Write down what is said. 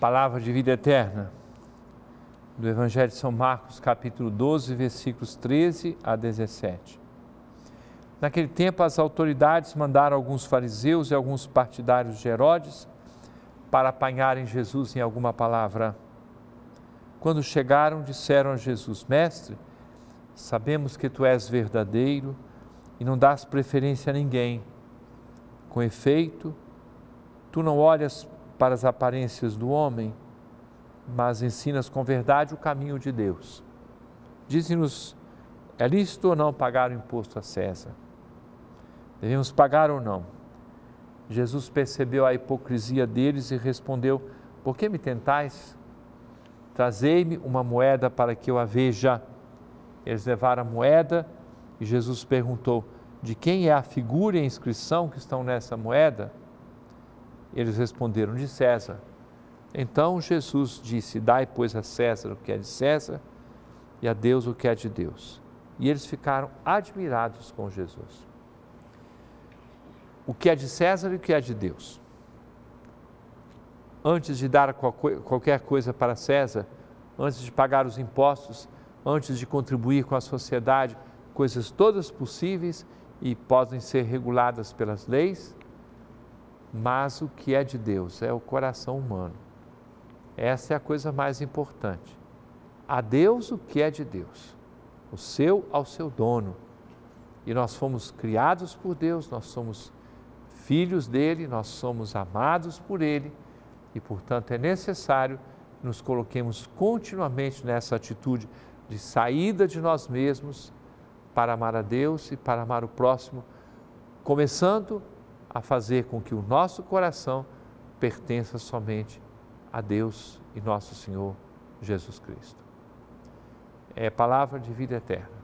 Palavra de vida eterna do Evangelho de São Marcos, capítulo 12, versículos 13 a 17. Naquele tempo, as autoridades mandaram alguns fariseus e alguns partidários de Herodes para apanharem Jesus em alguma palavra. Quando chegaram, disseram a Jesus: Mestre, sabemos que tu és verdadeiro e não dás preferência a ninguém. Com efeito, tu não olhas para as aparências do homem, mas ensinas com verdade o caminho de Deus. Dize-nos, é lícito ou não pagar o imposto a César? Devemos pagar ou não? Jesus percebeu a hipocrisia deles e respondeu: Por que me tentais? Trazei-me uma moeda para que eu a veja. Eles levaram a moeda e Jesus perguntou: De quem é a figura e a inscrição que estão nessa moeda? Eles responderam: De César. Então Jesus disse: Dai, pois, a César o que é de César e a Deus o que é de Deus. E eles ficaram admirados com Jesus. O que é de César e o que é de Deus. Antes de dar qualquer coisa para César, antes de pagar os impostos, antes de contribuir com a sociedade, coisas todas possíveis e podem ser reguladas pelas leis, mas o que é de Deus é o coração humano. Essa é a coisa mais importante. A Deus o que é de Deus, o seu ao seu dono. E nós fomos criados por Deus, nós somos filhos dele, nós somos amados por ele e, portanto, é necessário nos coloquemos continuamente nessa atitude de saída de nós mesmos para amar a Deus e para amar o próximo, começando a fazer com que o nosso coração pertença somente a Deus e nosso Senhor Jesus Cristo. É palavra de vida eterna.